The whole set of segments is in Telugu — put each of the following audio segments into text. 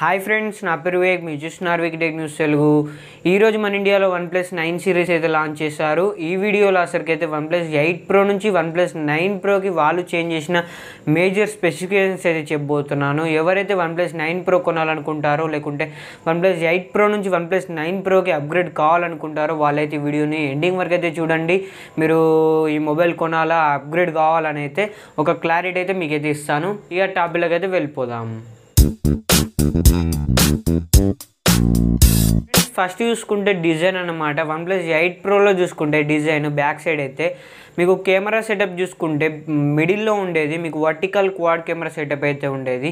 హాయ్ ఫ్రెండ్స్ నా పేరు వివేక్ మీరు చూస్తున్నారు టెక్ న్యూస్ తెలుగు ఈరోజు మన ఇండియాలో వన్ ప్లస్ నైన్ సిరీస్ అయితే లాంచ్ చేశారు ఈ వీడియోలో అసలుకి అయితే వన్ ప్లస్ ఎయిట్ ప్రో నుంచి వన్ ప్లస్ నైన్ ప్రోకి వాళ్ళు చేంజ్ చేసిన మేజర్ స్పెసిఫికేషన్స్ అయితే చెప్పబోతున్నాను ఎవరైతే వన్ ప్లస్ నైన్ ప్రో కొనాలనుకుంటారో లేకుంటే వన్ ప్లస్ ఎయిట్ ప్రో నుంచి వన్ ప్లస్ నైన్ ప్రోకి అప్గ్రేడ్ కావాలనుకుంటారో వాళ్ళైతే వీడియోని ఎండింగ్ వరకు అయితే చూడండి మీరు ఈ మొబైల్ కొనాలా అప్గ్రేడ్ కావాలని అయితే ఒక క్లారిటీ అయితే మీకైతే ఇస్తాను ఇక టాపిక్లోకి అయితే వెళ్ళిపోదాం ఫస్ట్ చూసుకుంటే డిజైన్ అనమాట వన్ ప్లస్ ఎయిట్ ప్రోలో చూసుకుంటే డిజైన్ బ్యాక్ సైడ్ అయితే మీకు కెమెరా సెటప్ చూసుకుంటే మిడిల్లో ఉండేది మీకు వర్టికల్ క్వాడ్ కెమెరా సెటప్ అయితే ఉండేది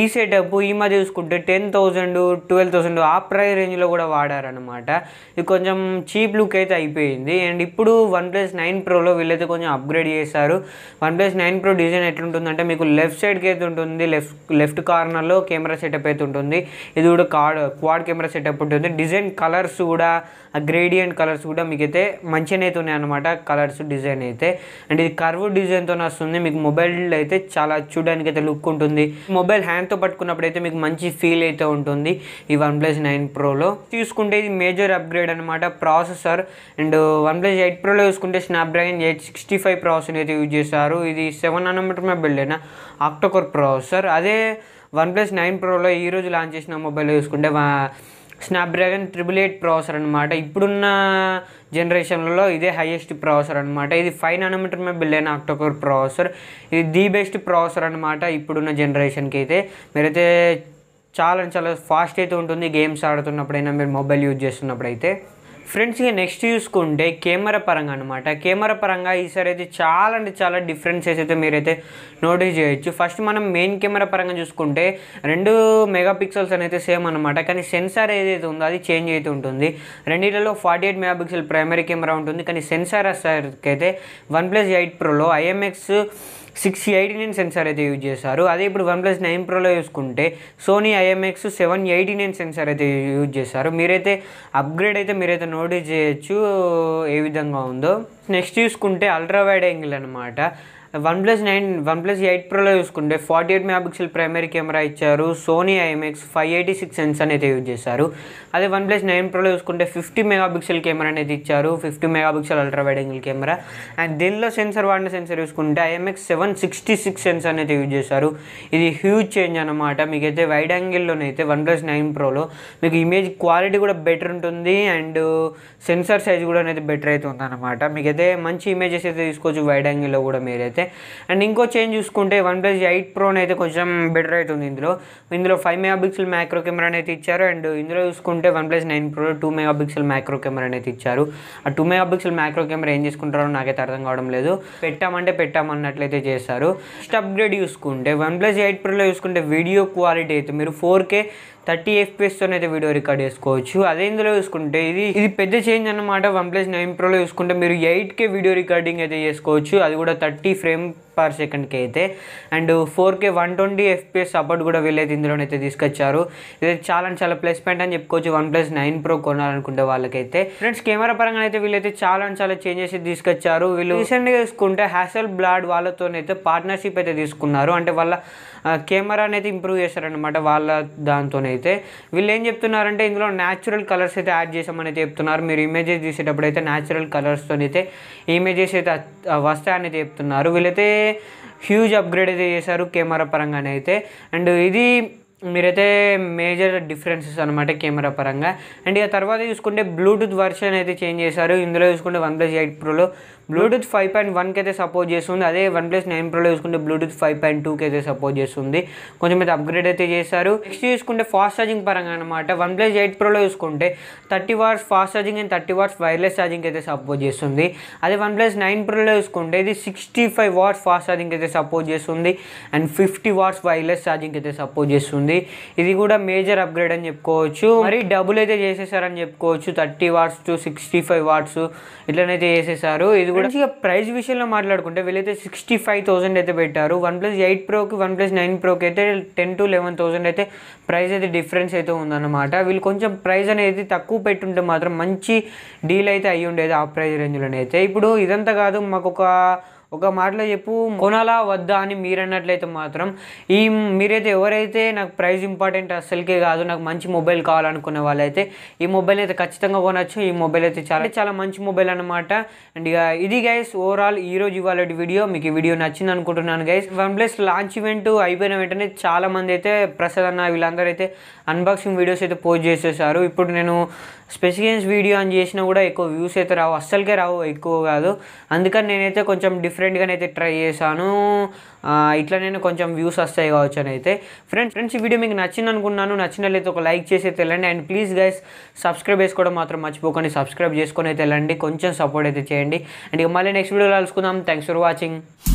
ఈ సెటప్ ఈ మధ్య చూసుకుంటే టెన్ థౌజండ్ ట్వెల్వ్ థౌజండ్ ఆ ప్రైస్ రేంజ్లో కూడా వాడారనమాట ఇది కొంచెం చీప్ లుక్ అయితే అయిపోయింది అండ్ ఇప్పుడు వన్ ప్లస్ నైన్ ప్రోలో వీళ్ళైతే కొంచెం అప్గ్రేడ్ చేశారు OnePlus nine pro design ఎట్లుంటుందంటే మీకు లెఫ్ట్ సైడ్కి అయితే ఉంటుంది లెఫ్ట్ లెఫ్ట్ కార్నర్లో కెమెరా సెటప్ అయితే ఉంటుంది ఇది కూడా కార్డ్ క్వాడ్ కెమెరా సెటప్ ఉంటుంది డిజైన్ ఈవెన్ కలర్స్ కూడా ఆ గ్రేడియంట్ కలర్స్ కూడా మీకైతే మంచిగానే అవుతున్నాయి అనమాట కలర్స్ డిజైన్ అయితే అండ్ ఇది కర్వ్ డిజైన్తో వస్తుంది మీకు మొబైల్ అయితే చాలా చూడడానికి అయితే లుక్ ఉంటుంది మొబైల్ హ్యాండ్తో పట్టుకున్నప్పుడు అయితే మీకు మంచి ఫీల్ అయితే ఉంటుంది ఈ వన్ ప్లస్ నైన్ ప్రోలో తీసుకుంటే ఇది మేజర్ అప్గ్రేడ్ అనమాట processor and OnePlus eight ప్రోలో చూసుకుంటే Snapdragon eight sixty five processor అయితే యూజ్ చేస్తారు ఇది సెవెన్ అనమీటర్ మొబైల్ అయినా ఆక్టోకోర్ ప్రాసెసర్ అదే వన్ ప్లస్ నైన్ ప్రోలో ఈరోజు లాంచ్ చేసిన మొబైల్ చూసుకుంటే స్నాప్డ్రాగన్ ట్రిపుల్ ఎయిట్ ప్రాసెసర్ అనమాట ఇప్పుడున్న జనరేషన్లలో ఇదే హైయెస్ట్ ప్రాసెసర్ అనమాట ఇది ఫైవ్ నానోమీటర్ మీద బిల్డ్ అయిన ఆక్టోకోర్ ప్రాసెసర్ ఇది ది బెస్ట్ ప్రాసెసర్ అనమాట ఇప్పుడున్న జనరేషన్కి అయితే మీరైతే చాలా చాలా ఫాస్ట్ అయితే ఉంటుంది గేమ్స్ ఆడుతున్నప్పుడైనా మీరు మొబైల్ యూజ్ చేస్తున్నప్పుడైతే ఫ్రెండ్స్ ఇక నెక్స్ట్ చూసుకుంటే కెమెరా పరంగా అనమాట కెమెరా పరంగా ఈసారి అయితే చాలా అంటే చాలా డిఫరెన్సెస్ అయితే మీరైతే నోటీస్ చేయొచ్చు ఫస్ట్ మనం మెయిన్ కెమెరా పరంగా చూసుకుంటే రెండు మెగా పిక్సెల్స్ అనేది సేమ్ అనమాట కానీ సెన్సార్ ఏదైతే ఉందో అది చేంజ్ అయితే ఉంటుంది రెండిట్లలో forty eight mega pixel primary camera ఉంటుంది కానీ సెన్సార్ అయితే వన్ ప్లస్ ఎయిట్ ప్రోలో IMX six eighty nine sensor అయితే యూజ్ చేశారు అదే ఇప్పుడు వన్ ప్లస్ నైన్ ప్రోలో చూసుకుంటే Sony IMX seven eighty nine sensor అయితే యూజ్ చేశారు మీరైతే అప్గ్రేడ్ అయితే మీరైతే నోటీస్ చేయొచ్చు ఏ విధంగా ఉందో నెక్స్ట్ చూసుకుంటే అల్ట్రా వైడ్ యాంగిల్ అనమాట OnePlus nine OnePlus eight ప్రోలో చూసుకుంటే forty eight mega pixel primary camera ఇచ్చారు Sony IMX five eighty six sense అనేది యూజ్ చేశారు అదే వన్ ప్లస్ నైన్ ప్రోలో చూసుకుంటే ఫిఫ్టీ మెగా పిక్సెల్ కెమెరా అనేది ఇచ్చారు fifty mega pixel ultra wide angle camera and దీనిలో సెన్సర్ వాడిన సెన్సర్ చూసుకుంటే IMX seven sixty six sense అనేది యూజ్ చేశారు ఇది హ్యూజ్ చేంజ్ అనమాట మీకైతే వైడ్ యాంగిల్లోనైతే వన్ ప్లస్ నైన్ ప్రోలో మీకు ఇమేజ్ క్వాలిటీ కూడా బెటర్ ఉంటుంది అండ్ సెన్సార్ సైజ్ కూడా అనేది బెటర్ అవుతుంది అనమాట మీకు అయితే మంచి ఇమేజెస్ అయితే తీసుకోవచ్చు వైడ్ యాంగిల్లో కూడా మీరైతే అయితే అండ్ ఇంకో చేంజ్ చూసుకుంటే వన్ ప్లస్ ఎయిట్ ప్రోన్ అయితే కొంచెం బెటర్ అవుతుంది ఇందులో ఇందులో five mega pixel macro camera అయితే ఇచ్చారు అండ్ ఇందులో చూసుకుంటే OnePlus nine pro two mega pixel macro camera అయితే ఇచ్చారు ఆ two mega pixel macro camera ఏం చేసుకుంటారో నాకైతే అర్థం కావడం లేదు పెట్టామంటే పెట్టామన్నట్లయితే చేస్తారు నెక్స్ట్ అప్గ్రేడ్ చూసుకుంటే వన్ ప్లస్ ఎయిట్ ప్రోలో చూసుకుంటే వీడియో క్వాలిటీ అయితే మీరు ఫోర్ కే థర్టీ ఎఫ్పిఎస్తో అయితే వీడియో రికార్డ్ చేసుకోవచ్చు అదే ఇందులో చూసుకుంటే ఇది ఇది పెద్ద చేంజ్ అనమాట వన్ ప్లస్ నైన్ ప్రోలో చూసుకుంటే మీరు ఎయిట్ కే వీడియో రికార్డింగ్ అయితే చేసుకోవచ్చు అది కూడా థర్టీ ఫ్రేమ్ పర్ సెకండ్కి అయితే and four K one twenty FPS support కూడా వీళ్ళైతే ఇందులోనైతే తీసుకొచ్చారు ఇది చాలా చాలా ప్లస్ పాయింట్ అని చెప్పుకోవచ్చు వన్ ప్లస్ నైన్ ప్రో కొనాలనుకుంటే వాళ్ళకైతే ఫ్రెండ్స్ కెమెరా పరంగా అయితే వీళ్ళైతే చాలా చాలా చేంజెస్ తీసుకొచ్చారు వీళ్ళు రీసెంట్గా తీసుకుంటే హ్యాసల్ బ్లాడ్ వాళ్ళతోనైతే పార్ట్నర్షిప్ అయితే తీసుకున్నారు అంటే వాళ్ళ కెమెరా అనేది ఇంప్రూవ్ చేశారనమాట వాళ్ళ దాంతోనైతే వీళ్ళు ఏం చెప్తున్నారంటే ఇందులో న్యాచురల్ కలర్స్ అయితే యాడ్ చేసామని అయితే చెప్తున్నారు మీరు ఇమేజెస్ తీసేటప్పుడు అయితే న్యాచురల్ కలర్స్తో అయితే ఇమేజెస్ అయితే వస్తాయని చెప్తున్నారు వీళ్ళైతే హ్యూజ్ అప్గ్రేడ్ అయితే చేశారు కెమెరా పరంగానే అయితే అండ్ ఇది మీరైతే మేజర్ డిఫరెన్సెస్ అనమాట కెమెరా పరంగా అండ్ ఇక తర్వాత చూసుకుంటే బ్లూటూత్ వర్షన్ అయితే చేంజ్ చేశారు ఇందులో చూసుకుంటే వన్ ప్లస్ ఎయిట్ ప్రోలో బ్లూటూత్ ఫైవ్ పాయింట్ వన్కి అయితే సపోర్ట్ చేస్తుంది అదే వన్ ప్లస్ నైన్ ప్రోలో చూసుకుంటే బ్లూటూత్ ఫైవ్ పాయింట్ టూకి అయితే సపోర్ట్ చేస్తుంది కొంచెం అయితే అప్గ్రేడ్ అయితే చేశారు నెక్స్ట్ చూసుకుంటే ఫాస్ట్ ఛార్జింగ్ పరంగా అనమాట వన్ ప్లస్ ఎయిట్ ప్రోలో చూసుకుంటే thirty watts fast charging and thirty watts wireless charging అయితే సపోర్ట్ చేస్తుంది అదే వన్ ప్లస్ నైన్ ప్రోలో చూసుకుంటే ఇది sixty five watts fast charging అయితే సపోర్ట్ చేస్తుంది and fifty watts wireless charging అయితే సపోర్ట్ చేస్తుంది ఇది కూడా మేజర్ అప్గ్రేడ్ అని చెప్పుకోవచ్చు మరి డబుల్ అయితే చేసేసారని చెప్పుకోవచ్చు thirty watts to sixty five watts ఇట్లనైతే చేసేసారు ఇది ఇది కూడా ప్రైస్ విషయంలో మాట్లాడుకుంటే వీళ్ళైతే సిక్స్టీ ఫైవ్ థౌసండ్ అయితే పెట్టారు వన్ ప్లస్ ఎయిట్ ప్రోకి వన్ ప్లస్ నైన్ ప్రోకి అయితే టెన్ టు లెవెన్ థౌసండ్ అయితే ప్రైస్ అయితే డిఫరెన్స్ అయితే ఉందన్నమాట వీళ్ళు కొంచెం ప్రైస్ అనేది తక్కువ పెట్టుంటే మాత్రం మంచి డీల్ అయితే అయ్యి ఉండేది ఆ ప్రైస్ రేంజ్లోనే అయితే ఇప్పుడు ఇదంతా కాదు మాకు ఒక ఒక మాటలో చెప్పు కొనాలా వద్దా అని మీరన్నట్లయితే మాత్రం ఈ మీరైతే ఎవరైతే నాకు ప్రైస్ ఇంపార్టెంట్ అసలుకే కాదు నాకు మంచి మొబైల్ కావాలనుకునే వాళ్ళైతే ఈ మొబైల్ అయితే ఖచ్చితంగా కొనవచ్చు ఈ మొబైల్ అయితే చాలా చాలా మంచి మొబైల్ అనమాట అండ్ ఇక ఇది గైస్ ఓవరాల్ ఈ రోజు ఇవాళ వీడియో మీకు ఈ వీడియో నచ్చింది అనుకుంటున్నాను guys OnePlus launch event అయిపోయిన వెంటనే చాలా మంది అయితే ప్రసాద్ అన్న వీళ్ళందరూ అయితే అన్బాక్సింగ్ వీడియోస్ అయితే పోస్ట్ చేసేసారు ఇప్పుడు నేను స్పెసిఫిక్స్ వీడియో అని చేసినా కూడా ఎక్కువ వ్యూస్ అయితే రావు అస్సలకే రావు ఎక్కువ కాదు అందుకని నేనైతే కొంచెం డిఫరెంట్ డిఫరెంట్గానైతే ట్రై చేశాను ఇట్లా నేను కొంచెం వ్యూస్ వస్తాయి కావచ్చు అని అయితే ఫ్రెండ్స్ ఫ్రెండ్స్ ఈ వీడియో మీకు నచ్చింది అనుకున్నాను నచ్చినట్లయితే ఒక లైక్ చేసి అయితే వెళ్ళండి అండ్ ప్లీజ్ గైస్ సబ్స్క్రైబ్ చేసుకోవడం మాత్రం మర్చిపోకండి సబ్స్క్రైబ్ చేసుకొని అయితే వెళ్ళండి కొంచెం సపోర్ట్ అయితే చేయండి అండ్ ఇక మళ్ళీ నెక్స్ట్ వీడియో కలుసుకుందాం థ్యాంక్స్ ఫర్ వాచింగ్